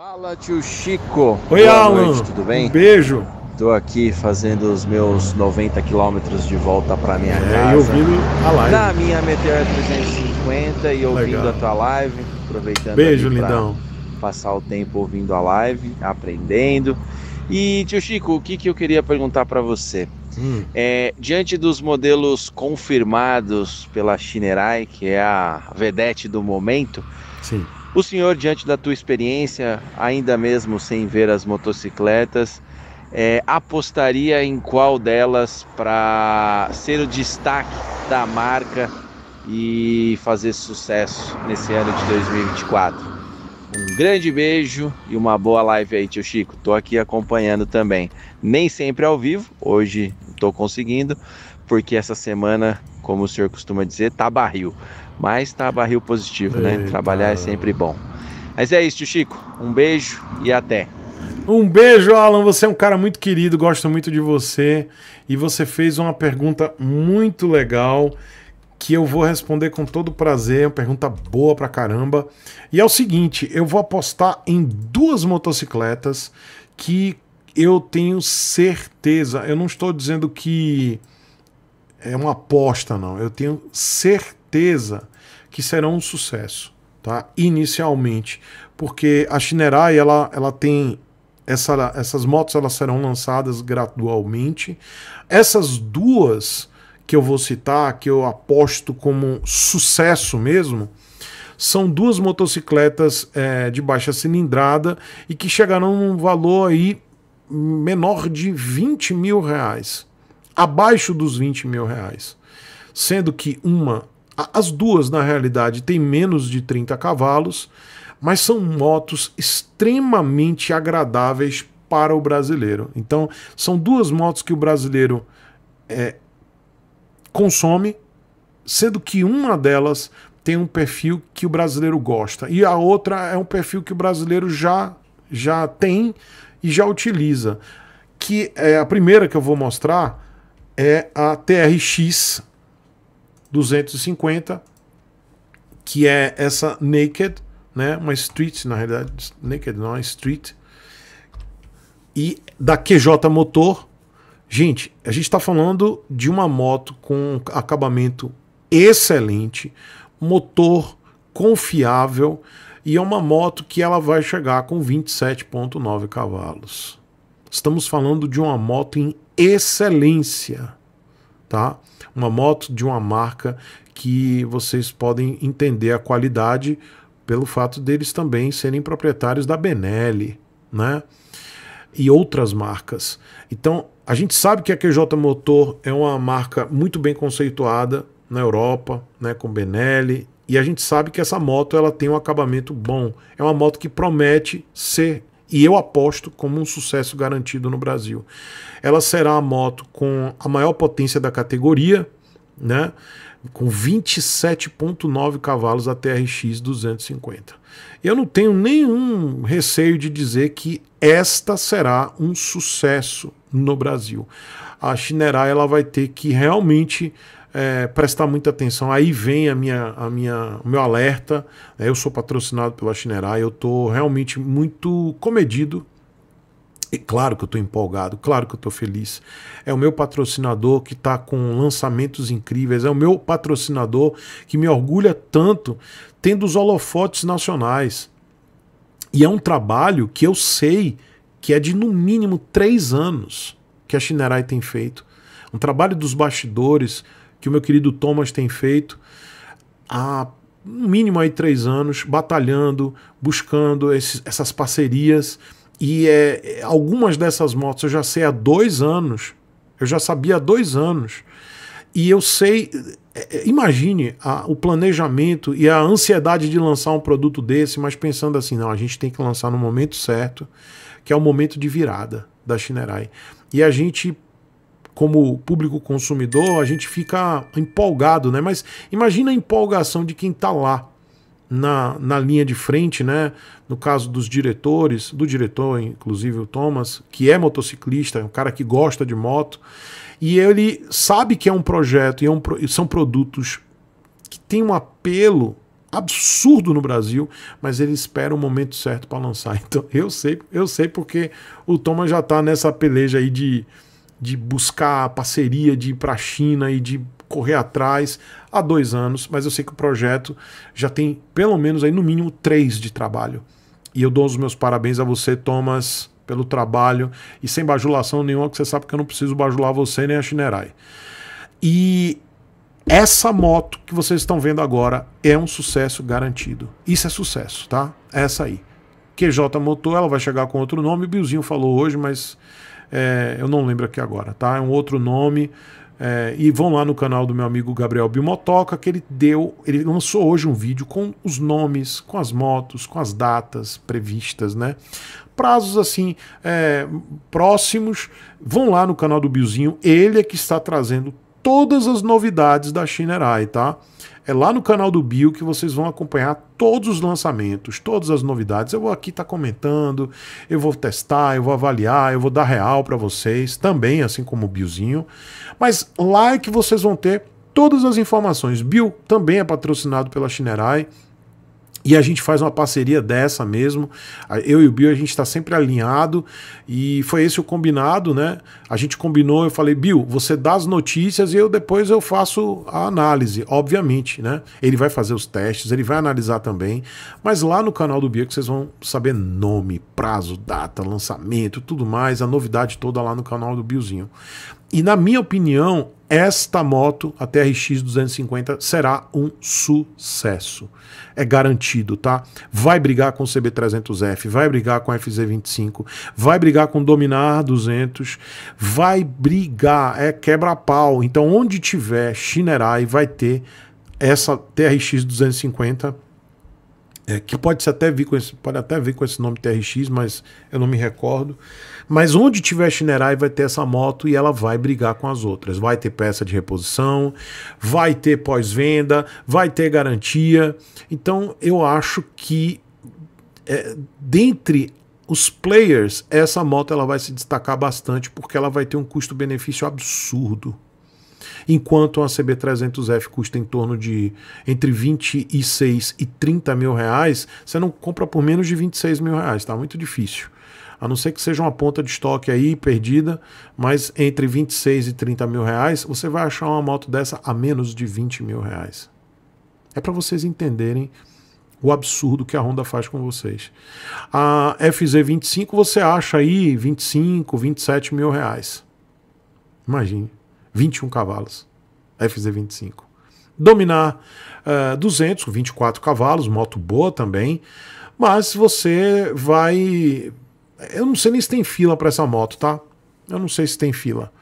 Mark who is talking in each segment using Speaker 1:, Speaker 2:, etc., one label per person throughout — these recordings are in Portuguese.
Speaker 1: Fala tio Chico. Oi, Boa Alan. Noite, tudo bem? Um beijo. Estou aqui fazendo os meus 90 quilômetros de volta para minha é, casa. E ouvindo a live. Na minha Meteor 350 e ouvindo Legal. a tua live. Aproveitando Beijo, lindão. passar o tempo ouvindo a live, aprendendo. E tio Chico, o que, que eu queria perguntar para você? Hum. É, diante dos modelos confirmados pela Shinerai, que é a vedete do momento, Sim. O senhor, diante da tua experiência, ainda mesmo sem ver as motocicletas, é, apostaria em qual delas para ser o destaque da marca e fazer sucesso nesse ano de 2024? Um grande beijo e uma boa live aí, tio Chico. Tô aqui acompanhando também. Nem sempre ao vivo, hoje estou conseguindo, porque essa semana, como o senhor costuma dizer, tá barril. Mas tá barril positivo, né? Eita. né? Trabalhar é sempre bom. Mas é isso, Chico. Um beijo e até. Um beijo, Alan. Você é um cara muito querido, gosto muito de você. E você fez uma pergunta muito legal que eu vou responder com todo prazer. É uma pergunta boa pra caramba. E é o seguinte: eu vou apostar em duas motocicletas que eu tenho certeza. Eu não estou dizendo que é uma aposta, não. Eu tenho certeza que serão um sucesso, tá? Inicialmente, porque a Shinerai ela, ela tem essa, essas motos elas serão lançadas gradualmente. Essas duas que eu vou citar, que eu aposto como sucesso mesmo, são duas motocicletas é, de baixa cilindrada e que chegarão num valor aí menor de 20 mil reais abaixo dos 20 mil reais. Sendo que uma, as duas na realidade, têm menos de 30 cavalos, mas são motos extremamente agradáveis para o brasileiro. Então, são duas motos que o brasileiro é, consome, sendo que uma delas tem um perfil que o brasileiro gosta e a outra é um perfil que o brasileiro já já tem e já utiliza. Que é a primeira que eu vou mostrar é a TRX 250, que é essa Naked, né? Uma Street, na realidade, Naked não, é Street. E da QJ Motor. Gente, a gente está falando de uma moto com acabamento excelente, motor confiável e é uma moto que ela vai chegar com 27.9 cavalos. Estamos falando de uma moto em excelência, tá? Uma moto de uma marca que vocês podem entender a qualidade pelo fato deles também serem proprietários da Benelli, né? E outras marcas. Então, a gente sabe que a QJ Motor é uma marca muito bem conceituada na Europa, né, com Benelli, e a gente sabe que essa moto ela tem um acabamento bom. É uma moto que promete ser e eu aposto como um sucesso garantido no Brasil. Ela será a moto com a maior potência da categoria, né? com 27,9 cavalos a TRX 250. Eu não tenho nenhum receio de dizer que esta será um sucesso no Brasil. A Shinerai, ela vai ter que realmente é, prestar muita atenção. Aí vem a minha, a minha, o meu alerta. É, eu sou patrocinado pela Chinerai, eu estou realmente muito comedido. E claro que eu estou empolgado, claro que eu estou feliz. É o meu patrocinador que está com lançamentos incríveis, é o meu patrocinador que me orgulha tanto tendo os holofotes nacionais. E é um trabalho que eu sei que é de no mínimo três anos que a Shinerai tem feito. Um trabalho dos bastidores, que o meu querido Thomas tem feito há no mínimo aí três anos, batalhando, buscando esses, essas parcerias. E é, algumas dessas motos eu já sei há dois anos, eu já sabia há dois anos. E eu sei, é, é, imagine a, o planejamento e a ansiedade de lançar um produto desse, mas pensando assim, não, a gente tem que lançar no momento certo, que é o momento de virada da Shinerai. E a gente como público consumidor, a gente fica empolgado, né? Mas imagina a empolgação de quem está lá na, na linha de frente, né? No caso dos diretores, do diretor, inclusive o Thomas, que é motociclista, é um cara que gosta de moto, e ele sabe que é um projeto e é um, são produtos que têm um apelo absurdo no Brasil, mas ele espera o momento certo para lançar. Então eu sei, eu sei porque o Thomas já está nessa peleja aí de de buscar parceria, de ir para a China e de correr atrás há dois anos, mas eu sei que o projeto já tem pelo menos aí no mínimo três de trabalho. E eu dou os meus parabéns a você, Thomas, pelo trabalho e sem bajulação nenhuma, que você sabe que eu não preciso bajular você nem a Shinerai. E essa moto que vocês estão vendo agora é um sucesso garantido. Isso é sucesso, tá? É essa aí. QJ Motor, ela vai chegar com outro nome. O Biozinho falou hoje, mas é, eu não lembro aqui agora, tá? É um outro nome. É, e vão lá no canal do meu amigo Gabriel Bimotoca, que ele deu, ele lançou hoje um vídeo com os nomes, com as motos, com as datas previstas, né? Prazos assim é, próximos. Vão lá no canal do Biozinho, ele é que está trazendo todas as novidades da Shinerai, tá? É lá no canal do Bill que vocês vão acompanhar todos os lançamentos, todas as novidades. Eu vou aqui estar tá comentando, eu vou testar, eu vou avaliar, eu vou dar real para vocês também, assim como o Billzinho. Mas lá é que vocês vão ter todas as informações. Bill também é patrocinado pela Shinerai. E a gente faz uma parceria dessa mesmo. Eu e o Bill, a gente está sempre alinhado. E foi esse o combinado, né? A gente combinou, eu falei, Bill, você dá as notícias e eu depois eu faço a análise, obviamente, né? Ele vai fazer os testes, ele vai analisar também. Mas lá no canal do Bill é que vocês vão saber nome, prazo, data, lançamento, tudo mais, a novidade toda lá no canal do Billzinho. E na minha opinião, esta moto, a TRX 250, será um sucesso. É garantido, tá? Vai brigar com o CB300F, vai brigar com FZ25, vai brigar com o Dominar 200, vai brigar, é quebra-pau. Então, onde tiver Shinerai, vai ter essa TRX 250 é, que pode até vir com esse, pode até vir com esse nome TRX, mas eu não me recordo. Mas onde tiver Shinerai vai ter essa moto e ela vai brigar com as outras. Vai ter peça de reposição, vai ter pós-venda, vai ter garantia. Então eu acho que é, dentre os players, essa moto ela vai se destacar bastante porque ela vai ter um custo-benefício absurdo enquanto a CB300F custa em torno de entre 26 e 30 mil reais, você não compra por menos de 26 mil reais, tá muito difícil. A não ser que seja uma ponta de estoque aí perdida, mas entre 26 e 30 mil reais, você vai achar uma moto dessa a menos de 20 mil reais. É para vocês entenderem o absurdo que a Honda faz com vocês. A FZ25 você acha aí 25, 27 mil reais. Imagine. 21 cavalos, FZ25. Dominar uh, 200, 24 cavalos, moto boa também, mas você vai. Eu não sei nem se tem fila para essa moto, tá? Eu não sei se tem fila.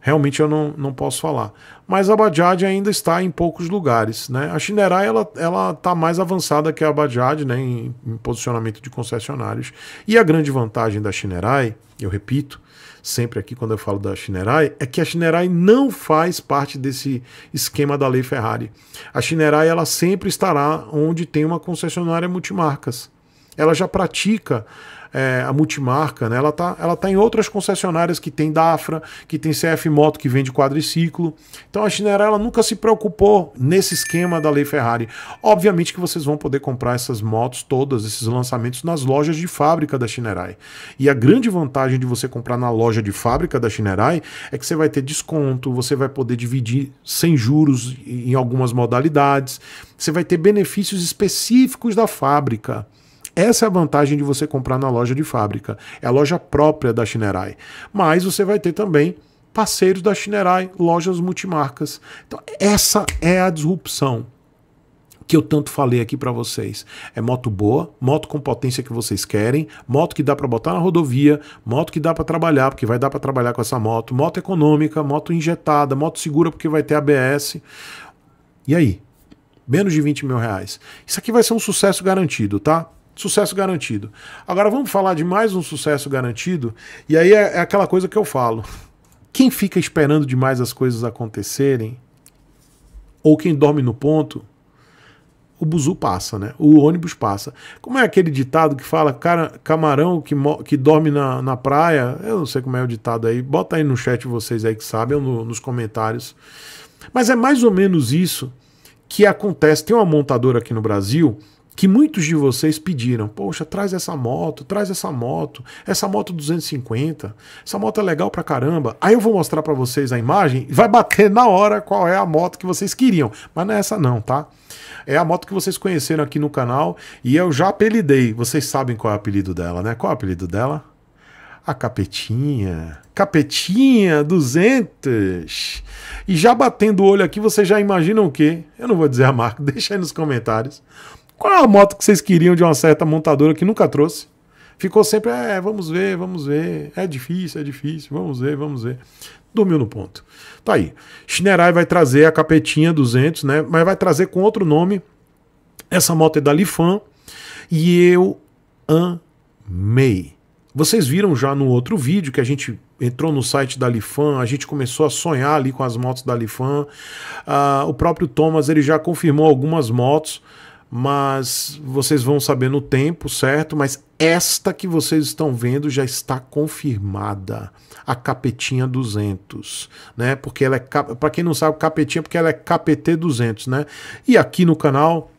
Speaker 1: Realmente eu não, não posso falar. Mas a Bajaj ainda está em poucos lugares, né? A Shinerai, ela, ela tá mais avançada que a Bajaj, né? Em, em posicionamento de concessionários. E a grande vantagem da Shinerai, eu repito, sempre aqui quando eu falo da Shinerai, é que a Shinerai não faz parte desse esquema da lei Ferrari. A Shinerai ela sempre estará onde tem uma concessionária multimarcas. Ela já pratica é, a multimarca, né? Ela tá, ela tá em outras concessionárias que tem Dafra, que tem CF Moto que vende quadriciclo. Então a Chinerai nunca se preocupou nesse esquema da lei Ferrari. Obviamente que vocês vão poder comprar essas motos todas, esses lançamentos nas lojas de fábrica da Chinerai. E a grande vantagem de você comprar na loja de fábrica da Chinerai é que você vai ter desconto, você vai poder dividir sem juros em algumas modalidades, você vai ter benefícios específicos da fábrica. Essa é a vantagem de você comprar na loja de fábrica. É a loja própria da Shinerai. Mas você vai ter também parceiros da Shinerai, lojas multimarcas. Então, essa é a disrupção que eu tanto falei aqui para vocês. É moto boa, moto com potência que vocês querem, moto que dá para botar na rodovia, moto que dá para trabalhar, porque vai dar para trabalhar com essa moto, moto econômica, moto injetada, moto segura porque vai ter ABS. E aí? Menos de 20 mil reais. Isso aqui vai ser um sucesso garantido, tá? sucesso garantido. Agora vamos falar de mais um sucesso garantido, e aí é, é aquela coisa que eu falo. Quem fica esperando demais as coisas acontecerem, ou quem dorme no ponto, o buzu passa, né? O ônibus passa. Como é aquele ditado que fala, cara, camarão que, que dorme na, na praia, eu não sei como é o ditado aí, bota aí no chat vocês aí que sabem, ou no, nos comentários. Mas é mais ou menos isso que acontece. Tem uma montadora aqui no Brasil que muitos de vocês pediram. Poxa, traz essa moto, traz essa moto, essa moto 250, essa moto é legal pra caramba. Aí eu vou mostrar para vocês a imagem e vai bater na hora qual é a moto que vocês queriam. Mas não é essa não, tá? É a moto que vocês conheceram aqui no canal e eu já apelidei. Vocês sabem qual é o apelido dela, né? Qual é o apelido dela? a capetinha. Capetinha 200. E já batendo o olho aqui, vocês já imaginam o quê? Eu não vou dizer a marca, deixa aí nos comentários. Qual é a moto que vocês queriam de uma certa montadora que nunca trouxe? Ficou sempre, é, vamos ver, vamos ver, é difícil, é difícil, vamos ver, vamos ver. Dormiu no ponto. Tá aí. Shinerai vai trazer a capetinha 200, né? Mas vai trazer com outro nome. Essa moto é da Lifan e eu amei. Vocês viram já no outro vídeo que a gente entrou no site da Lifan, a gente começou a sonhar ali com as motos da Lifan. Ah, o próprio Thomas ele já confirmou algumas motos mas vocês vão saber no tempo, certo? Mas esta que vocês estão vendo já está confirmada, a capetinha 200, né? Porque ela é para quem não sabe, capetinha porque ela é KPT 200, né? E aqui no canal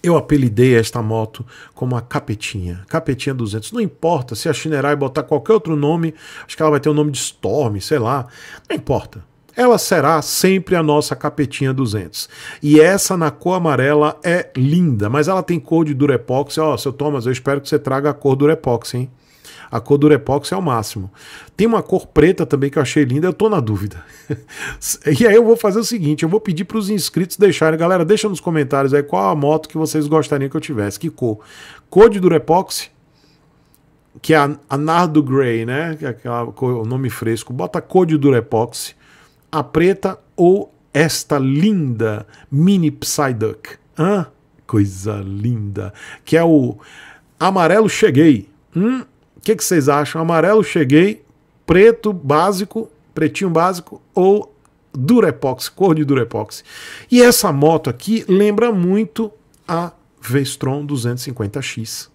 Speaker 1: eu apelidei esta moto como a Capetinha, Capetinha 200. Não importa se a Shinerai botar qualquer outro nome, acho que ela vai ter o nome de Storm, sei lá, não importa ela será sempre a nossa capetinha 200. E essa na cor amarela é linda, mas ela tem cor de durepox. Ó, oh, seu Thomas, eu espero que você traga a cor durepox, hein? A cor durepox é o máximo. Tem uma cor preta também que eu achei linda, eu tô na dúvida. e aí eu vou fazer o seguinte, eu vou pedir para os inscritos deixarem, galera, deixa nos comentários aí qual a moto que vocês gostariam que eu tivesse, que cor. Cor de durepox, que é a, a Nardo Grey, né? É aquela cor, o nome fresco. Bota cor de durepox a preta ou esta linda mini Psyduck. Hã? Coisa linda. Que é o amarelo cheguei. Hum? O que, que vocês acham? Amarelo cheguei, preto básico, pretinho básico ou Durepox, cor de Durepox. E essa moto aqui lembra muito a Vestron 250X,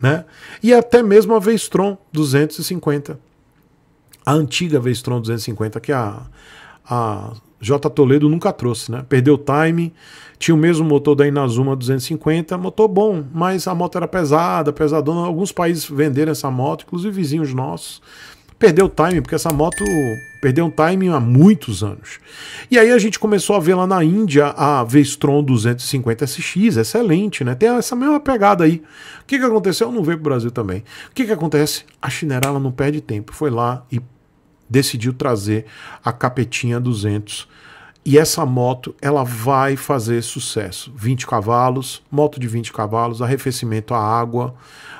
Speaker 1: né? E até mesmo a Vestron 250. A antiga Vestron 250, que é a, a J Toledo nunca trouxe, né? Perdeu time, tinha o mesmo motor da Inazuma 250, motor bom, mas a moto era pesada, pesadona. Alguns países venderam essa moto, inclusive vizinhos nossos. Perdeu time, porque essa moto perdeu time há muitos anos. E aí a gente começou a ver lá na Índia a Vestron 250 SX, excelente, né? Tem essa mesma pegada aí. O que, que aconteceu? Não veio para o Brasil também. O que, que acontece? A Chinerala não perde tempo, foi lá e decidiu trazer a Capetinha 200. E essa moto, ela vai fazer sucesso. 20 cavalos, moto de 20 cavalos, arrefecimento à água,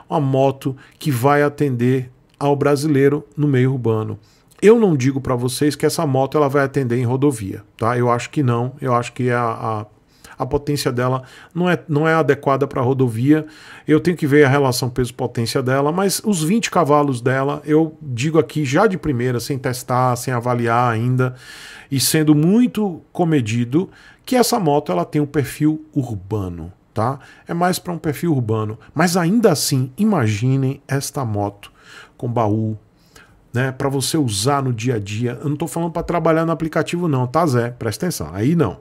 Speaker 1: uma moto que vai atender ao brasileiro no meio urbano. Eu não digo para vocês que essa moto ela vai atender em rodovia, tá? Eu acho que não. Eu acho que é a, a a potência dela não é, não é adequada para a rodovia. Eu tenho que ver a relação peso-potência dela, mas os 20 cavalos dela, eu digo aqui já de primeira, sem testar, sem avaliar ainda, e sendo muito comedido, que essa moto ela tem um perfil urbano. Tá? É mais para um perfil urbano. Mas ainda assim, imaginem esta moto com baú, né, para você usar no dia a dia. Eu não estou falando para trabalhar no aplicativo não, tá Zé? Presta atenção. Aí não.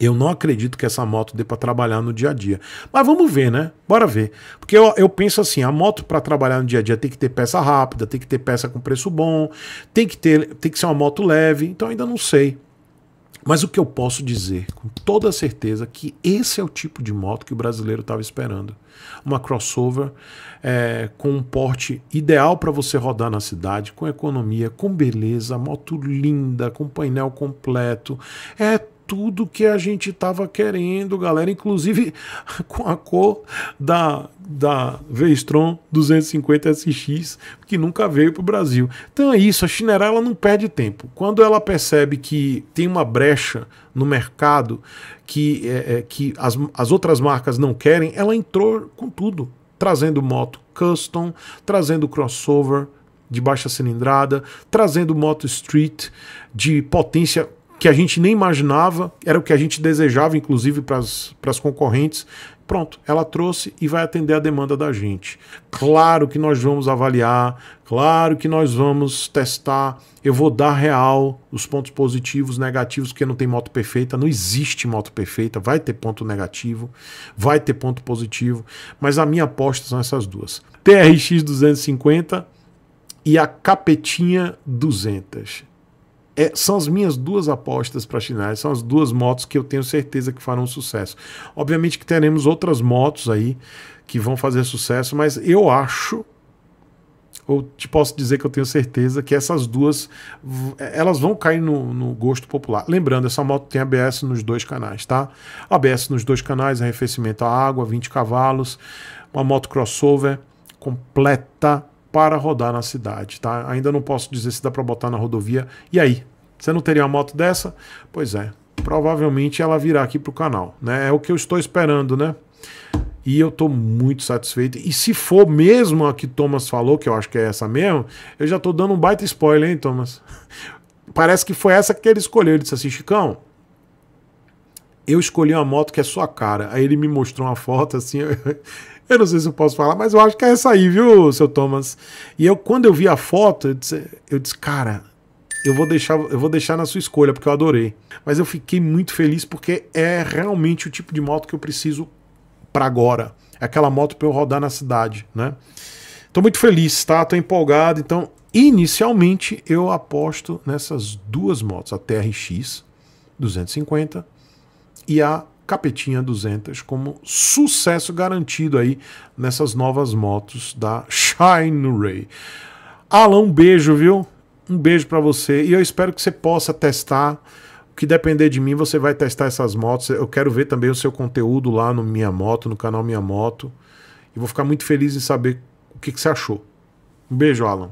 Speaker 1: Eu não acredito que essa moto dê para trabalhar no dia a dia. Mas vamos ver, né? Bora ver. Porque eu, eu penso assim: a moto para trabalhar no dia a dia tem que ter peça rápida, tem que ter peça com preço bom, tem que, ter, tem que ser uma moto leve. Então ainda não sei. Mas o que eu posso dizer com toda certeza que esse é o tipo de moto que o brasileiro estava esperando. Uma crossover é, com um porte ideal para você rodar na cidade, com economia, com beleza, moto linda, com painel completo. É tudo que a gente estava querendo, galera, inclusive com a cor da da Vestron 250 SX, que nunca veio para o Brasil. Então é isso, a Chinerá ela não perde tempo. Quando ela percebe que tem uma brecha no mercado que, é, é, que as, as outras marcas não querem, ela entrou com tudo, trazendo moto custom, trazendo crossover de baixa cilindrada, trazendo moto street de potência que a gente nem imaginava, era o que a gente desejava, inclusive, para as concorrentes. Pronto, ela trouxe e vai atender a demanda da gente. Claro que nós vamos avaliar, claro que nós vamos testar. Eu vou dar real os pontos positivos, negativos, porque não tem moto perfeita, não existe moto perfeita. Vai ter ponto negativo, vai ter ponto positivo, mas a minha aposta são essas duas: TRX 250 e a Capetinha 200. É, são as minhas duas apostas para a Schneider, são as duas motos que eu tenho certeza que farão sucesso. Obviamente que teremos outras motos aí que vão fazer sucesso, mas eu acho eu te posso dizer que eu tenho certeza que essas duas elas vão cair no, no, gosto popular. Lembrando, essa moto tem ABS nos dois canais, tá? ABS nos dois canais, arrefecimento à água, 20 cavalos, uma moto crossover completa para rodar na cidade, tá? Ainda não posso dizer se dá para botar na rodovia. E aí, você não teria uma moto dessa? Pois é, provavelmente ela virá aqui para o canal. Né? É o que eu estou esperando, né? E eu estou muito satisfeito. E se for mesmo a que Thomas falou, que eu acho que é essa mesmo, eu já estou dando um baita spoiler, hein, Thomas? Parece que foi essa que ele escolheu. Ele disse assim, Chicão, eu escolhi uma moto que é sua cara. Aí ele me mostrou uma foto assim. Eu, não sei se eu posso falar, mas eu acho que é essa aí, viu, seu Thomas? E eu, quando eu vi a foto, eu disse, eu disse cara, eu vou deixar eu vou deixar na sua escolha porque eu adorei. Mas eu fiquei muito feliz porque é realmente o tipo de moto que eu preciso para agora. É aquela moto para eu rodar na cidade, né? Tô muito feliz, tá? Tô empolgado. Então, inicialmente eu aposto nessas duas motos, a TRX 250 e a Capetinha 200 como sucesso garantido aí nessas novas motos da Shine Ray. Alan, um beijo, viu? Um beijo para você e eu espero que você possa testar. O que depender de mim, você vai testar essas motos. Eu quero ver também o seu conteúdo lá no Minha Moto, no canal Minha Moto. E vou ficar muito feliz em saber o que, que você achou. Um beijo, Alan.